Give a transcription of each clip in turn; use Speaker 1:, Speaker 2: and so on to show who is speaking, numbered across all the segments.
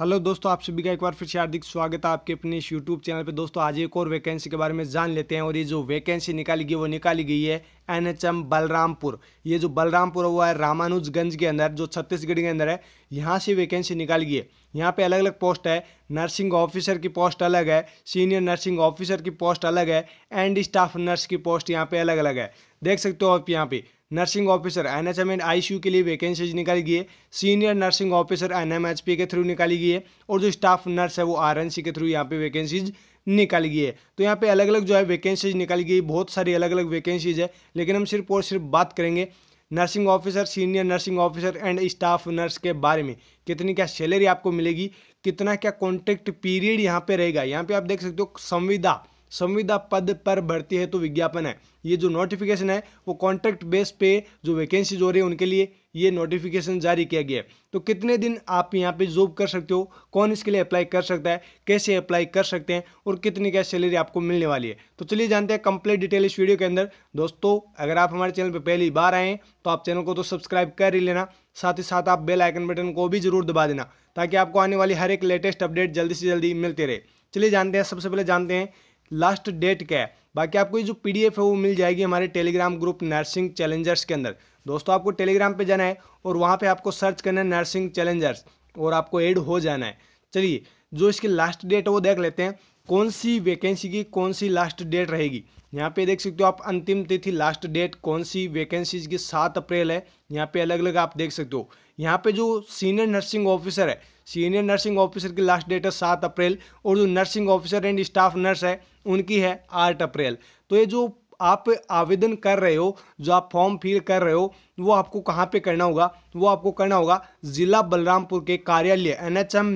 Speaker 1: hello दोस्तों आप सभी का एक बार फिर से हार्दिक स्वागत है आपके अपने इस यूट्यूब चैनल पे दोस्तों आज एक और वैकेंसी के बारे में जान लेते हैं और ये जो वैकेंसी निकाली गई वो निकाली गई है एनएचएम बलरामपुर ये जो बलरामपुर हुआ है रामानुजगंज के अंदर जो छत्तीसगढ़ के अंदर है यहाँ से वैकेंसी निकाल गई है यहाँ पे अलग अलग पोस्ट है नर्सिंग ऑफिसर की पोस्ट अलग है सीनियर नर्सिंग ऑफिसर की पोस्ट अलग है एंड स्टाफ नर्स की पोस्ट यहाँ पे अलग अलग है देख सकते हो आप यहाँ पे nursing officer N H M and I के लिए वैकेंसीज निकाली गई है senior nursing officer N M H P के थ्रू निकाली गई है और जो स्टाफ नर्स है वो आर एन सी के थ्रू यहाँ पे वैकेंसीज निकाली गई है तो यहाँ पे अलग अलग जो है वैकेंसीज निकाली गई बहुत सारी अलग अलग वैकेंसीज है लेकिन हम सिर्फ और सिर्फ बात करेंगे nursing officer senior nursing officer and staff nurse के बारे में कितनी क्या सैलरी आपको मिलेगी कितना क्या कॉन्ट्रैक्ट पीरियड यहाँ पे रहेगा यहाँ पे आप देख सकते हो संविदा संविदा पद पर भर्ती है तो विज्ञापन है ये जो नोटिफिकेशन है वो कॉन्ट्रैक्ट बेस पे जो वैकेंसीज हो रही है उनके लिए ये नोटिफिकेशन जारी किया गया है तो कितने दिन आप यहाँ पे जॉब कर सकते हो कौन इसके लिए अप्लाई कर सकता है कैसे अप्लाई कर सकते हैं और कितनी क्या सैलरी आपको मिलने वाली है तो चलिए जानते हैं कंप्लीट डिटेल इस वीडियो के अंदर दोस्तों अगर आप हमारे चैनल पर पहली बार आए तो आप चैनल को तो सब्सक्राइब कर ही लेना साथ ही साथ आप बेल आइकन बटन को भी जरूर दबा देना ताकि आपको आने वाली हर एक लेटेस्ट अपडेट जल्दी से जल्दी मिलते रहे चलिए जानते हैं सबसे पहले जानते हैं लास्ट डेट क्या है बाकी आपको ये जो पीडीएफ है वो मिल जाएगी हमारे टेलीग्राम ग्रुप नर्सिंग चैलेंजर्स के अंदर दोस्तों आपको टेलीग्राम पे जाना है और वहाँ पे आपको सर्च करना है नर्सिंग चैलेंजर्स और आपको ऐड हो जाना है चलिए जो इसकी लास्ट डेट है वो देख लेते हैं कौन सी वैकेंसी की कौन सी लास्ट डेट रहेगी यहाँ पे देख सकते हो आप अंतिम तिथि लास्ट डेट कौन सी वैकेंसीज की सात अप्रैल है यहाँ पे अलग अलग आप देख सकते हो यहाँ पे जो सीनियर नर्सिंग ऑफिसर है सीनियर नर्सिंग ऑफिसर की लास्ट डेट है सात अप्रैल और जो nursing officer and staff nurse है उनकी है आठ अप्रैल तो ये जो आप आवेदन कर रहे हो जो आप फॉर्म फिल कर रहे हो वो आपको कहाँ पे करना होगा वो आपको करना होगा ज़िला बलरामपुर के कार्यालय N H M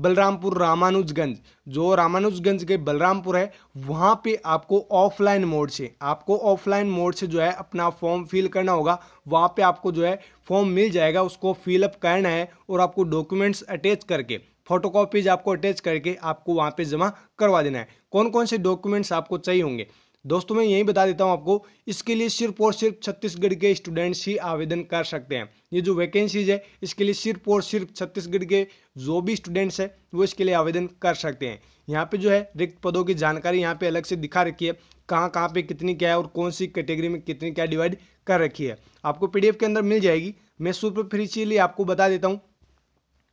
Speaker 1: Balrampur Ramanujganj जो रामानुजगंज के बलरामपुर है वहाँ पे आपको ऑफलाइन मोड से आपको ऑफलाइन मोड से जो है अपना फॉर्म फिल करना होगा वहाँ पे आपको जो है फॉर्म मिल जाएगा उसको फिलअप करना है और आपको डॉक्यूमेंट्स अटैच करके फोटोकॉपीज आपको अटैच करके आपको वहाँ पे जमा करवा देना है कौन कौन से डॉक्यूमेंट्स आपको चाहिए होंगे दोस्तों मैं यही बता देता हूँ आपको इसके लिए सिर्फ और सिर्फ छत्तीसगढ़ के स्टूडेंट्स ही आवेदन कर सकते हैं ये जो वैकेंसीज है इसके लिए सिर्फ और सिर्फ छत्तीसगढ़ के जो भी स्टूडेंट्स हैं वो इसके लिए आवेदन कर सकते हैं यहाँ पे जो है रिक्त पदों की जानकारी यहाँ पे अलग से दिखा रखी है कहाँ कहाँ पे कितनी क्या है और कौन सी कैटेगरी में कितनी क्या डिवाइड कर रखी है आपको पी के अंदर मिल जाएगी मैं सुपर फ्री आपको बता देता हूँ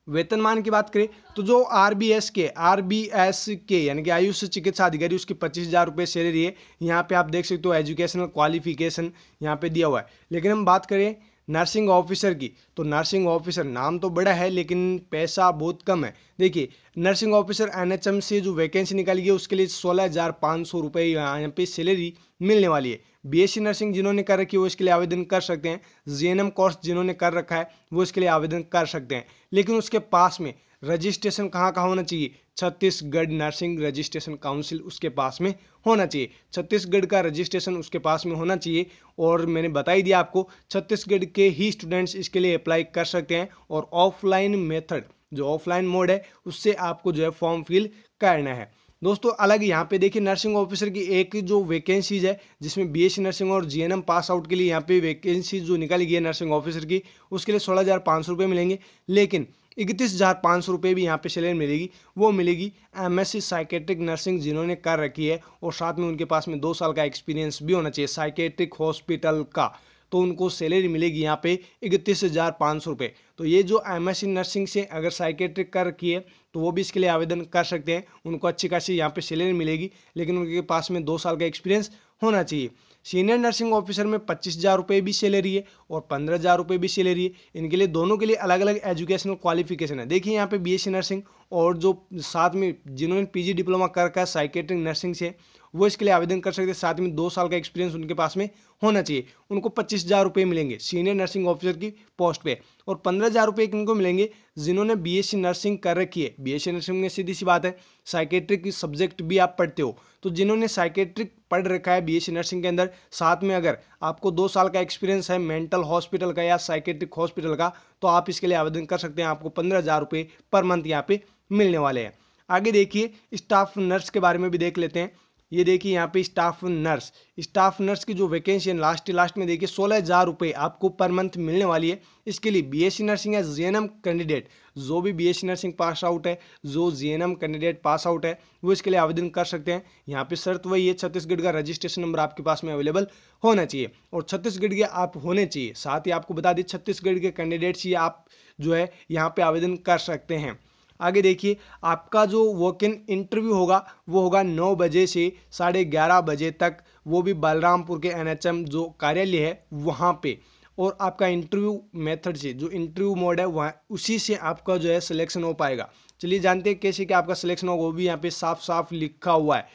Speaker 1: वेतनमान की बात करें तो जो आर बी एस के आर बी एस के यानी कि आयुष चिकित्सा अधिकारी उसकी पच्चीस हज़ार रुपये सैलरी है यहाँ पे आप देख सकते हो एजुकेशनल क्वालिफिकेशन यहाँ पे दिया हुआ है लेकिन हम बात करें नर्सिंग ऑफिसर की तो नर्सिंग ऑफिसर नाम तो बड़ा है लेकिन पैसा बहुत कम है देखिए नर्सिंग ऑफिसर एनएचएम से जो वैकेंसी निकाली है उसके लिए सोलह हज़ार पाँच सौ रुपये यहाँ पे सैलरी मिलने वाली है बीएससी नर्सिंग जिन्होंने कर रखी है वो इसके लिए आवेदन कर सकते हैं जे कोर्स जिन्होंने कर रखा है वो इसके लिए आवेदन कर सकते हैं लेकिन उसके पास में रजिस्ट्रेशन कहाँ कहाँ होना चाहिए छत्तीसगढ़ नर्सिंग रजिस्ट्रेशन काउंसिल उसके पास में होना चाहिए छत्तीसगढ़ का रजिस्ट्रेशन उसके पास में होना चाहिए और मैंने बता ही दिया आपको छत्तीसगढ़ के ही स्टूडेंट्स इसके लिए अप्लाई कर सकते हैं और ऑफलाइन मेथड जो ऑफलाइन मोड है उससे आपको जो है फॉर्म फिल करना है दोस्तों अलग यहाँ पे देखिए नर्सिंग ऑफिसर की एक जो वैकेंसीज है जिसमें बीएससी नर्सिंग और जीएनएम पास आउट के लिए यहाँ पे वैकेंसी जो निकाली गई है नर्सिंग ऑफिसर की उसके लिए सोलह हज़ार पाँच सौ रुपये मिलेंगे लेकिन इकतीस हज़ार पाँच सौ रुपये भी यहाँ पे सैलरी मिलेगी वो मिलेगी M S C psychiatric nursing जिन्होंने कर रखी है और साथ में उनके पास में दो साल का एक्सपीरियंस भी होना चाहिए साइकेट्रिक हॉस्पिटल का तो उनको सैलरी मिलेगी यहाँ पे इकतीस हज़ार पाँच सौ रुपये तो ये जो एम एस सी नर्सिंग से अगर साइकेट्रिक कर रखी है तो वो भी इसके लिए आवेदन कर सकते हैं उनको अच्छी खासी यहाँ पर सैलरी मिलेगी लेकिन उनके पास में दो साल का एक्सपीरियंस होना चाहिए सीनियर नर्सिंग ऑफिसर में पच्चीस हज़ार रुपये भी सैलरी है और पंद्रह हज़ार रुपये भी सैलरी है इनके लिए दोनों के लिए अलग अलग एजुकेशनल क्वालिफिकेशन है देखिए यहाँ पे बीएससी नर्सिंग और जो साथ में जिन्होंने पीजी डिप्लोमा कर रखा है साइकेट्रिक नर्सिंग से वो इसके लिए आवेदन कर सकते हैं साथ में दो साल का एक्सपीरियंस उनके पास में होना चाहिए उनको पच्चीस हज़ार रुपये मिलेंगे सीनियर नर्सिंग ऑफिसर की पोस्ट पे और पंद्रह हज़ार रुपये इनको मिलेंगे जिन्होंने बीएससी नर्सिंग कर रखी है बीएससी नर्सिंग में सीधी सी बात है साइकेट्रिक सब्जेक्ट भी आप पढ़ते हो तो जिन्होंने साइकेट्रिक पढ़ रखा है बीएससी नर्सिंग के अंदर साथ में अगर आपको दो साल का एक्सपीरियंस है मेंटल हॉस्पिटल का या साइकेट्रिक हॉस्पिटल का तो आप इसके लिए आवेदन कर सकते हैं आपको पंद्रह हज़ार रुपये पर मंथ यहाँ पे मिलने वाले हैं आगे देखिए स्टाफ नर्स के बारे में भी देख लेते हैं ये देखिए यहाँ पे स्टाफ नर्स स्टाफ नर्स की जो वैकेंसी लास्ट लास्ट में देखिए सोलह हज़ार रुपये आपको पर मंथ मिलने वाली है इसके लिए बीएससी नर्सिंग या जे कैंडिडेट जो भी बीएससी नर्सिंग पास आउट है जो जे कैंडिडेट पास आउट है वो इसके लिए आवेदन कर सकते हैं यहाँ पे शर्त वही है छत्तीसगढ़ का रजिस्ट्रेशन नंबर आपके पास में अवेलेबल होना चाहिए और छत्तीसगढ़ के आप होने चाहिए साथ ही आपको बता दें छत्तीसगढ़ के कैंडिडेट्स ये आप जो है यहाँ पर आवेदन कर सकते हैं आगे देखिए आपका जो वॉक इन इंटरव्यू होगा वो होगा नौ बजे से साढ़े ग्यारह बजे तक वो भी बलरामपुर के एनएचएम जो कार्यालय है वहाँ पे और आपका इंटरव्यू मेथड से जो इंटरव्यू मोड है वहाँ उसी से आपका जो है सिलेक्शन हो पाएगा चलिए जानते हैं कैसे कि आपका सिलेक्शन होगा वो भी यहाँ पे साफ साफ लिखा हुआ है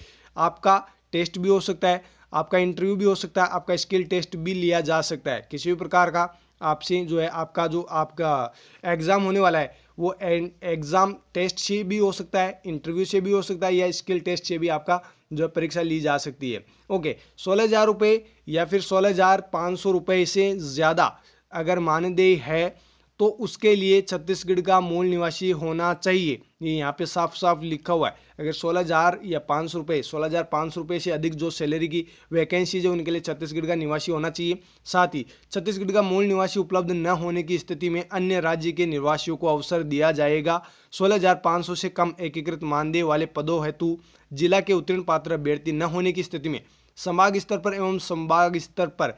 Speaker 1: आपका टेस्ट भी हो सकता है आपका इंटरव्यू भी हो सकता है आपका स्किल टेस्ट भी लिया जा सकता है किसी भी प्रकार का आपसे जो है आपका जो आपका एग्ज़ाम होने वाला है वो एग्ज़ाम टेस्ट से भी हो सकता है इंटरव्यू से भी हो सकता है या स्किल टेस्ट से भी आपका जो परीक्षा ली जा सकती है ओके सोलह हज़ार रुपये या फिर सोलह हज़ार पाँच सौ रुपये से ज़्यादा अगर मानदेय है तो उसके लिए छत्तीसगढ़ का मूल निवासी होना चाहिए ये यहाँ पे साफ साफ लिखा हुआ है अगर सोलह हज़ार या पाँच सौ रुपये सोलह हज़ार पाँच सौ रुपये से अधिक जो सैलरी की वैकेंसी है उनके लिए छत्तीसगढ़ का निवासी होना चाहिए साथ ही छत्तीसगढ़ का मूल निवासी उपलब्ध न होने की स्थिति में अन्य राज्य के निवासियों को अवसर दिया जाएगा सोलह हज़ार पाँच सौ से कम एकीकृत मानदेय वाले पदों हेतु जिला के उत्तीर्ण पात्र अभ्यर्थी न होने की स्थिति में संभाग स्तर पर एवं संभाग स्तर पर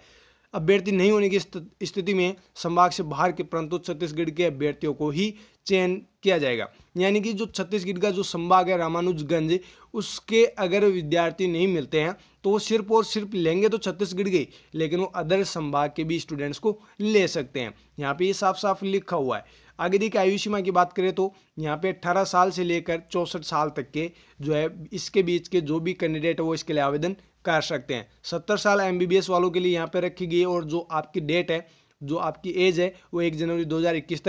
Speaker 1: अभ्यर्थी नहीं होने की स्थिति में संभाग से बाहर के परंतु छत्तीसगढ़ के अभ्यर्थियों को ही चयन किया जाएगा यानी कि जो छत्तीसगढ़ का जो संभाग है रामानुजगंज उसके अगर विद्यार्थी नहीं मिलते हैं तो वो सिर्फ और सिर्फ लेंगे तो छत्तीसगढ़ के लेकिन वो अदर संभाग के भी स्टूडेंट्स को ले सकते हैं यहाँ पे ये साफ साफ लिखा हुआ है आगे देखिए आयु सीमा की बात करें तो यहाँ पे 18 साल से लेकर चौंसठ साल तक के जो है इसके बीच के जो भी कैंडिडेट है वो इसके लिए आवेदन कर सकते हैं सत्तर साल एम वालों के लिए यहाँ पर रखी गई है और जो आपकी डेट है जो आपकी एज है वो एक जनवरी दो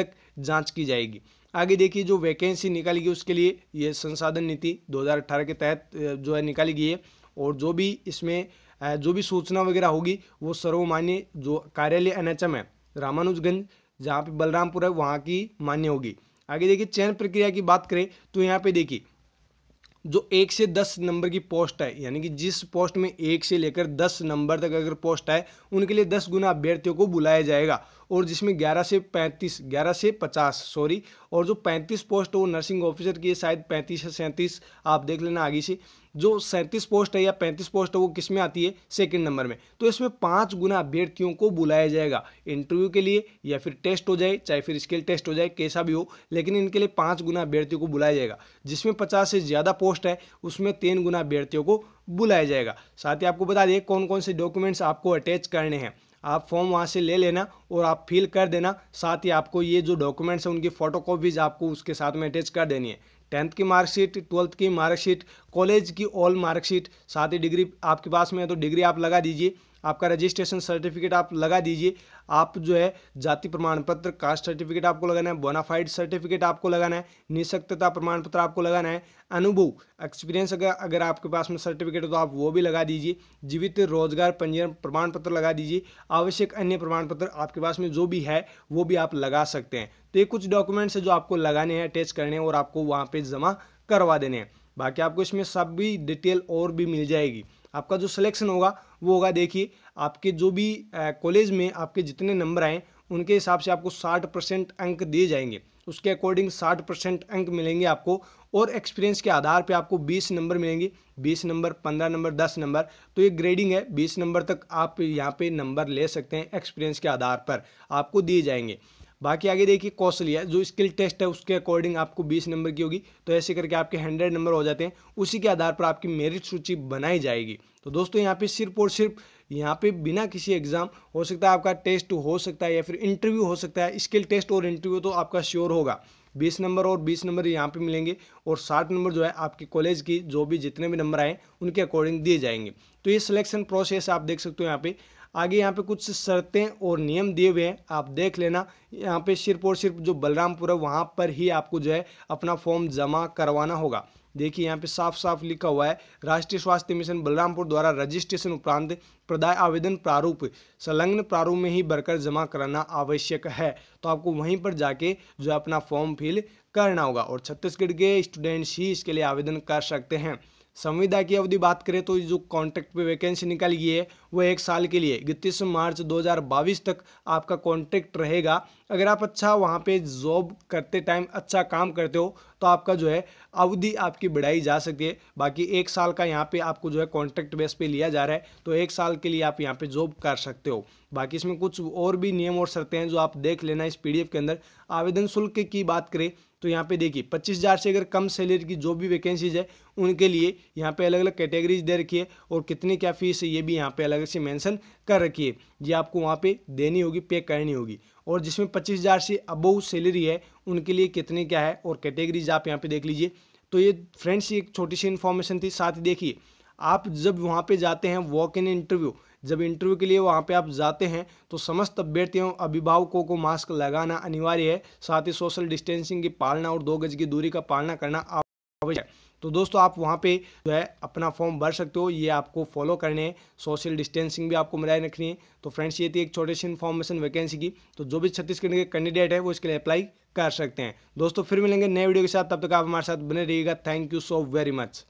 Speaker 1: तक जाँच की जाएगी आगे देखिए जो वैकेंसी निकाली गई उसके लिए ये संसाधन नीति 2018 के तहत जो है निकाली गई है और जो भी इसमें जो भी सूचना वगैरह होगी वो सर्वमान्य जो कार्यालय एनएचएम है रामानुजगंज जहाँ पे बलरामपुर है वहाँ की मान्य होगी आगे देखिए चयन प्रक्रिया की बात करें तो यहाँ पे देखिए जो एक से दस नंबर की पोस्ट है यानी कि जिस पोस्ट में एक से लेकर दस नंबर तक अगर पोस्ट आए उनके लिए दस गुना अभ्यर्थियों को बुलाया जाएगा और जिसमें ग्यारह से पैंतीस ग्यारह से पचास सॉरी और जो पैंतीस पोस्ट वो नर्सिंग ऑफिसर की है शायद पैंतीस से सैंतीस आप देख लेना आगे से जो सैंतीस पोस्ट है या पैंतीस पोस्ट है वो किस में आती है सेकेंड नंबर में तो इसमें पाँच गुना अभ्यर्थियों को बुलाया जाएगा इंटरव्यू के लिए या फिर टेस्ट हो जाए चाहे फिर स्किल टेस्ट हो जाए कैसा भी हो लेकिन इनके लिए पाँच गुना अभ्यर्थियों को बुलाया जाएगा जिसमें पचास से ज़्यादा पोस्ट है उसमें तीन गुना अभ्यर्थियों को बुलाया जाएगा साथ ही आपको बता दें कौन कौन से डॉक्यूमेंट्स आपको अटैच करने हैं आप फॉर्म वहाँ से ले लेना और आप फिल कर देना साथ ही आपको ये जो डॉक्यूमेंट्स हैं उनकी फ़ोटोकॉपीज़ आपको उसके साथ में अटैच कर देनी है टेंथ की मार्कशीट ट्वेल्थ की मार्कशीट कॉलेज की ऑल मार्कशीट साथ ही डिग्री आपके पास में है तो डिग्री आप लगा दीजिए आपका रजिस्ट्रेशन सर्टिफिकेट आप लगा दीजिए आप जो है जाति प्रमाण पत्र कास्ट सर्टिफिकेट आपको लगाना है बोनाफाइड सर्टिफिकेट आपको लगाना है निःशक्तता प्रमाण पत्र आपको लगाना है अनुभव एक्सपीरियंस अगर अगर आपके पास में सर्टिफिकेट हो तो आप वो भी लगा दीजिए जीवित रोजगार पंजीयन प्रमाण पत्र लगा दीजिए आवश्यक अन्य प्रमाण पत्र आपके पास में जो भी है वो भी आप लगा सकते हैं तो ये कुछ डॉक्यूमेंट्स है जो आपको लगाने हैं अटैच करने हैं और आपको वहाँ पर जमा करवा देने हैं बाकी आपको इसमें सब भी डिटेल और भी मिल जाएगी आपका जो सिलेक्शन होगा वो होगा देखिए आपके जो भी कॉलेज में आपके जितने नंबर आए उनके हिसाब से आपको साठ परसेंट अंक दिए जाएंगे उसके अकॉर्डिंग साठ परसेंट अंक मिलेंगे आपको और एक्सपीरियंस के आधार पे आपको बीस नंबर मिलेंगे बीस नंबर पंद्रह नंबर दस नंबर तो ये ग्रेडिंग है बीस नंबर तक आप यहाँ पे नंबर ले सकते हैं एक्सपीरियंस के आधार पर आपको दिए जाएंगे बाकी आगे देखिए कौशल है जो स्किल टेस्ट है उसके अकॉर्डिंग आपको बीस नंबर की होगी तो ऐसे करके आपके हंड्रेड नंबर हो जाते हैं उसी के आधार पर आपकी मेरिट सूची बनाई जाएगी तो दोस्तों यहाँ पे सिर्फ और सिर्फ यहाँ पे बिना किसी एग्ज़ाम हो सकता है आपका टेस्ट हो सकता है या फिर इंटरव्यू हो सकता है स्किल टेस्ट और इंटरव्यू तो आपका श्योर होगा बीस नंबर और बीस नंबर यहाँ पे मिलेंगे और साठ नंबर जो है आपके कॉलेज की जो भी जितने भी नंबर आए उनके अकॉर्डिंग दिए जाएंगे तो ये सिलेक्शन प्रोसेस आप देख सकते हो यहाँ पे आगे यहाँ पे कुछ शर्तें और नियम दिए हुए हैं आप देख लेना यहाँ पे सिर्फ और सिर्फ जो बलरामपुर है वहाँ पर ही आपको जो है अपना फॉर्म जमा करवाना होगा देखिए यहाँ पे साफ साफ लिखा हुआ है राष्ट्रीय स्वास्थ्य मिशन बलरामपुर द्वारा रजिस्ट्रेशन उपरांत प्रदाय आवेदन प्रारूप संलग्न प्रारूप में ही भरकर जमा कराना आवश्यक है तो आपको वहीं पर जाके जो है अपना फॉर्म फिल करना होगा और छत्तीसगढ़ के स्टूडेंट्स ही इसके लिए आवेदन कर सकते हैं संविदा की अवधि बात करें तो जो कॉन्ट्रैक्ट पे वैकेंसी निकाली गई है वो एक साल के लिए इकतीस मार्च 2022 तक आपका कॉन्ट्रैक्ट रहेगा अगर आप अच्छा वहाँ पे जॉब करते टाइम अच्छा काम करते हो तो आपका जो है अवधि आपकी बढ़ाई जा सकती है बाकी एक साल का यहाँ पे आपको जो है कॉन्ट्रैक्ट बेस पे लिया जा रहा है तो एक साल के लिए आप यहाँ पे जॉब कर सकते हो बाकी इसमें कुछ और भी नियम और शर्तें हैं जो आप देख लेना इस पी के अंदर आवेदन शुल्क की बात करें तो यहाँ पे देखिए पच्चीस हज़ार से अगर कम सैलरी की जो भी वैकेंसीज है उनके लिए यहाँ पे अलग अलग कैटेगरीज दे रखी है और कितनी क्या फीस है ये भी यहाँ पे अलग से मेंशन कर रखी है ये आपको वहाँ पे देनी होगी पे करनी होगी और जिसमें पच्चीस हज़ार से अबोव सैलरी है उनके लिए कितने क्या है और कैटेगरीज आप यहाँ पे देख लीजिए तो ये फ्रेंड्स एक छोटी सी इन्फॉर्मेशन थी साथ ही देखिए आप जब वहाँ पे जाते हैं वॉक इन इंटरव्यू जब इंटरव्यू के लिए वहाँ पे आप जाते हैं तो समस्त अभ्यर्थियों अभिभावकों को मास्क लगाना अनिवार्य है साथ ही सोशल डिस्टेंसिंग की पालना और दो गज की दूरी का पालना करना आवश्यक है तो दोस्तों आप वहाँ पे जो है अपना फॉर्म भर सकते हो ये आपको फॉलो करने हैं सोशल डिस्टेंसिंग भी आपको बनाए रखनी है तो फ्रेंड्स ये थी एक छोटे सी इन्फॉर्मेशन वैकेंसी की तो जो भी छत्तीसगढ़ के कैंडिडेट है वो इसके लिए अप्लाई कर सकते हैं दोस्तों फिर मिलेंगे नए वीडियो के साथ तब तक आप हमारे साथ बने रहिएगा thank you so very much